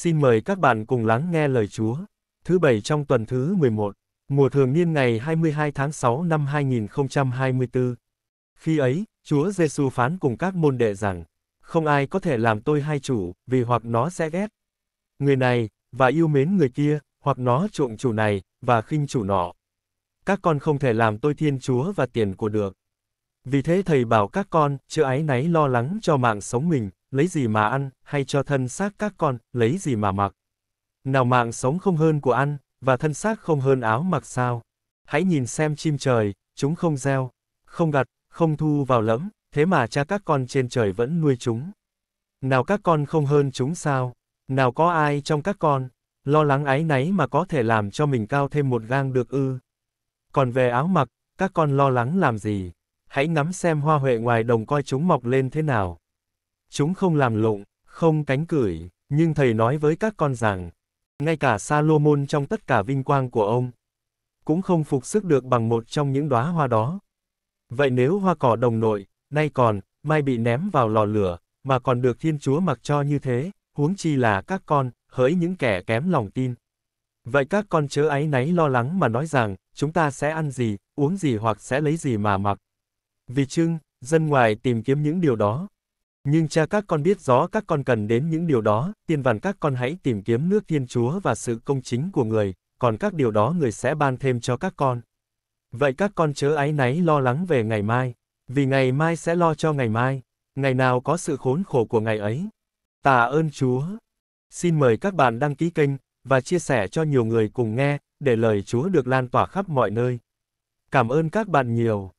Xin mời các bạn cùng lắng nghe lời Chúa. Thứ bảy trong tuần thứ 11, mùa thường niên ngày 22 tháng 6 năm 2024. Khi ấy, Chúa Giêsu phán cùng các môn đệ rằng, không ai có thể làm tôi hai chủ, vì hoặc nó sẽ ghét người này và yêu mến người kia, hoặc nó chuộng chủ này và khinh chủ nọ. Các con không thể làm tôi thiên chúa và tiền của được. Vì thế thầy bảo các con, chớ ái náy lo lắng cho mạng sống mình, lấy gì mà ăn, hay cho thân xác các con, lấy gì mà mặc. Nào mạng sống không hơn của ăn, và thân xác không hơn áo mặc sao. Hãy nhìn xem chim trời, chúng không gieo, không gặt, không thu vào lẫm, thế mà cha các con trên trời vẫn nuôi chúng. Nào các con không hơn chúng sao? Nào có ai trong các con, lo lắng ái náy mà có thể làm cho mình cao thêm một gang được ư? Còn về áo mặc, các con lo lắng làm gì? Hãy ngắm xem hoa huệ ngoài đồng coi chúng mọc lên thế nào. Chúng không làm lụng, không cánh cửi, nhưng thầy nói với các con rằng, ngay cả Salomon trong tất cả vinh quang của ông, cũng không phục sức được bằng một trong những đóa hoa đó. Vậy nếu hoa cỏ đồng nội, nay còn, mai bị ném vào lò lửa, mà còn được Thiên Chúa mặc cho như thế, huống chi là các con, hỡi những kẻ kém lòng tin. Vậy các con chớ áy náy lo lắng mà nói rằng, chúng ta sẽ ăn gì, uống gì hoặc sẽ lấy gì mà mặc. Vì chưng, dân ngoài tìm kiếm những điều đó, nhưng cha các con biết rõ các con cần đến những điều đó, tiên vằn các con hãy tìm kiếm nước Thiên Chúa và sự công chính của người, còn các điều đó người sẽ ban thêm cho các con. Vậy các con chớ ái náy lo lắng về ngày mai, vì ngày mai sẽ lo cho ngày mai, ngày nào có sự khốn khổ của ngày ấy. Tạ ơn Chúa. Xin mời các bạn đăng ký kênh và chia sẻ cho nhiều người cùng nghe để lời Chúa được lan tỏa khắp mọi nơi. Cảm ơn các bạn nhiều.